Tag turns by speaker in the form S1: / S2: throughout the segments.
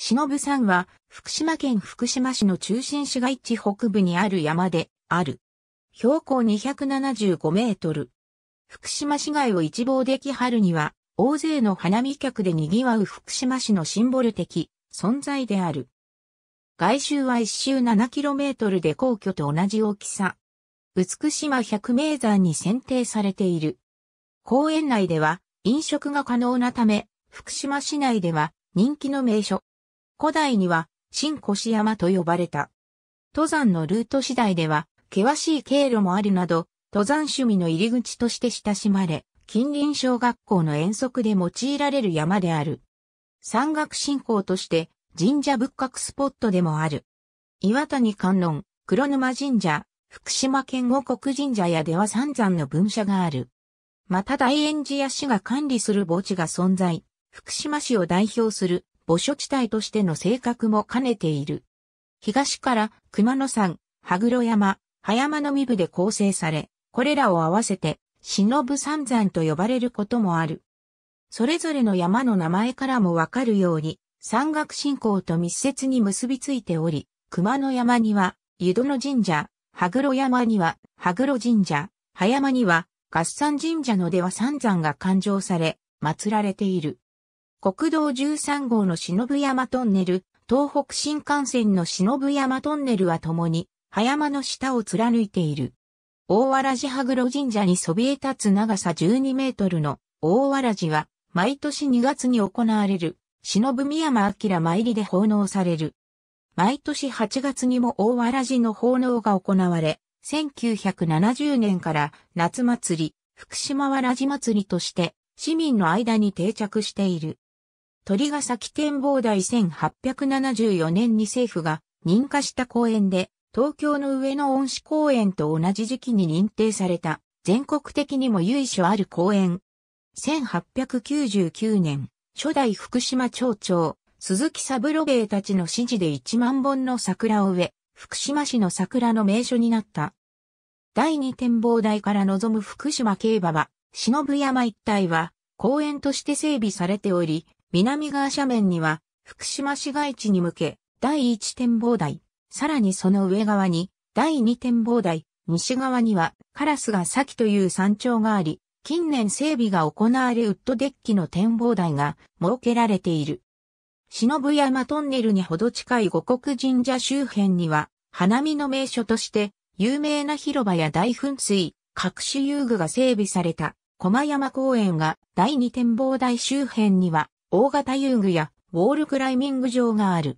S1: 忍さんは、福島県福島市の中心市街地北部にある山で、ある。標高275メートル。福島市街を一望でき春には、大勢の花見客で賑わう福島市のシンボル的存在である。外周は一周7トルで皇居と同じ大きさ。美島百名山に選定されている。公園内では飲食が可能なため、福島市内では人気の名所、古代には新越山と呼ばれた。登山のルート次第では、険しい経路もあるなど、登山趣味の入り口として親しまれ、近隣小学校の遠足で用いられる山である。山岳信仰として神社仏閣スポットでもある。岩谷観音、黒沼神社、福島県五国神社やでは三山の分社がある。また大円寺や市が管理する墓地が存在、福島市を代表する墓所地帯としての性格も兼ねている。東から熊野山、羽黒山、葉山の身部で構成され、これらを合わせて、忍ぶ三山と呼ばれることもある。それぞれの山の名前からもわかるように、山岳信仰と密接に結びついており、熊野山には、湯殿神社、羽黒山には、羽黒神社、葉山には、合山神社のでは三山が誕生され、祀られている。国道13号の忍山トンネル、東北新幹線の忍山トンネルは共に、葉山の下を貫いている。大わらじ羽黒神社にそびえ立つ長さ12メートルの大わらじは、毎年2月に行われる、忍宮山明参りで奉納される。毎年8月にも大わらじの奉納が行われ、1970年から夏祭り、福島わらじ祭りとして、市民の間に定着している。鳥ヶ崎展望台1874年に政府が認可した公園で、東京の上野恩賜公園と同じ時期に認定された、全国的にも由緒ある公園。1899年、初代福島町長、鈴木三郎兵衛たちの指示で1万本の桜を植え、福島市の桜の名所になった。第二展望台から望む福島競馬場、忍山一帯は公園として整備されており、南側斜面には、福島市街地に向け、第1展望台、さらにその上側に、第2展望台、西側には、カラスが先という山頂があり、近年整備が行われウッドデッキの展望台が設けられている。忍山トンネルにほど近い五国神社周辺には、花見の名所として、有名な広場や大噴水、各種遊具が整備された、駒山公園が第二展望台周辺には、大型遊具やウォールクライミング場がある。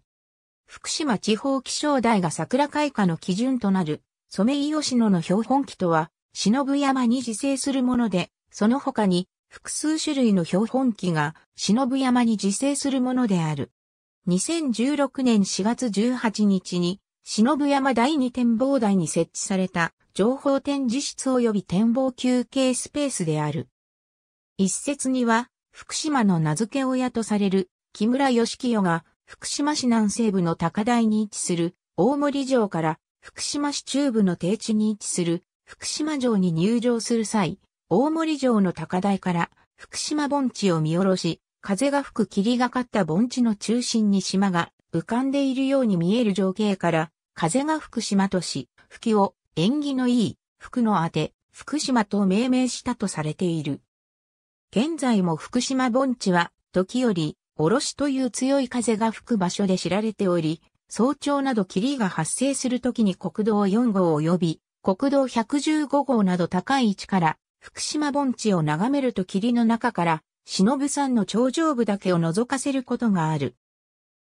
S1: 福島地方気象台が桜開花の基準となる、ソメイヨシノの標本木とは、忍山に自生するもので、その他に複数種類の標本木が忍山に自生するものである。2016年4月18日に、忍山第二展望台に設置された情報展示室及び展望休憩スペースである。一説には、福島の名付け親とされる木村義清が福島市南西部の高台に位置する大森城から福島市中部の低地に位置する福島城に入城する際、大森城の高台から福島盆地を見下ろし、風が吹く霧がかった盆地の中心に島が浮かんでいるように見える情景から、風が吹く島とし、吹きを縁起のいい、福のあて、福島と命名したとされている。現在も福島盆地は、時折、おろしという強い風が吹く場所で知られており、早朝など霧が発生するときに国道4号及び、国道115号など高い位置から、福島盆地を眺めると霧の中から、忍さんの頂上部だけを覗かせることがある。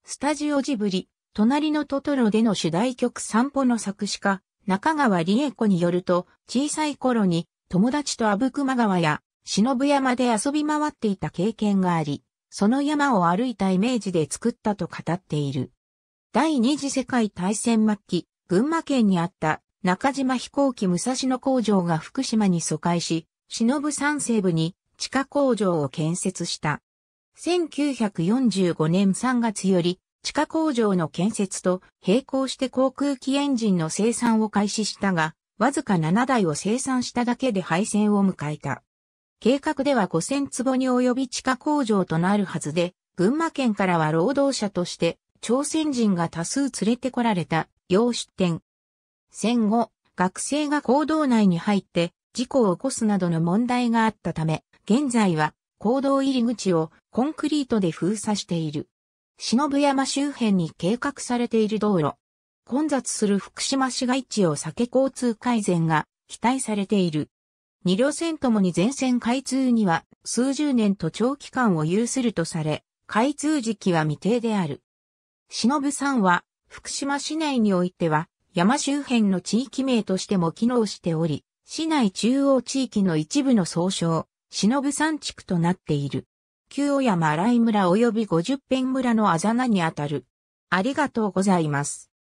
S1: スタジオジブリ、隣のトトロでの主題曲散歩の作詞家、中川理恵子によると、小さい頃に友達と阿武隈川や忍山で遊び回っていた経験があり、その山を歩いたイメージで作ったと語っている。第二次世界大戦末期、群馬県にあった中島飛行機武蔵野工場が福島に疎開し、忍山西部に地下工場を建設した。1945年3月より地下工場の建設と並行して航空機エンジンの生産を開始したが、わずか7台を生産しただけで廃線を迎えた。計画では5000坪に及び地下工場となるはずで、群馬県からは労働者として朝鮮人が多数連れてこられた洋出店。戦後、学生が行動内に入って事故を起こすなどの問題があったため、現在は行動入り口をコンクリートで封鎖している。忍山周辺に計画されている道路。混雑する福島市街地を避け交通改善が期待されている。2両線ともに全線開通には数十年と長期間を有するとされ、開通時期は未定である。忍さんは、福島市内においては、山周辺の地域名としても機能しており、市内中央地域の一部の総称、忍山地区となっている。旧尾山新井村及び五十辺村のあざなにあたる。ありがとうございます。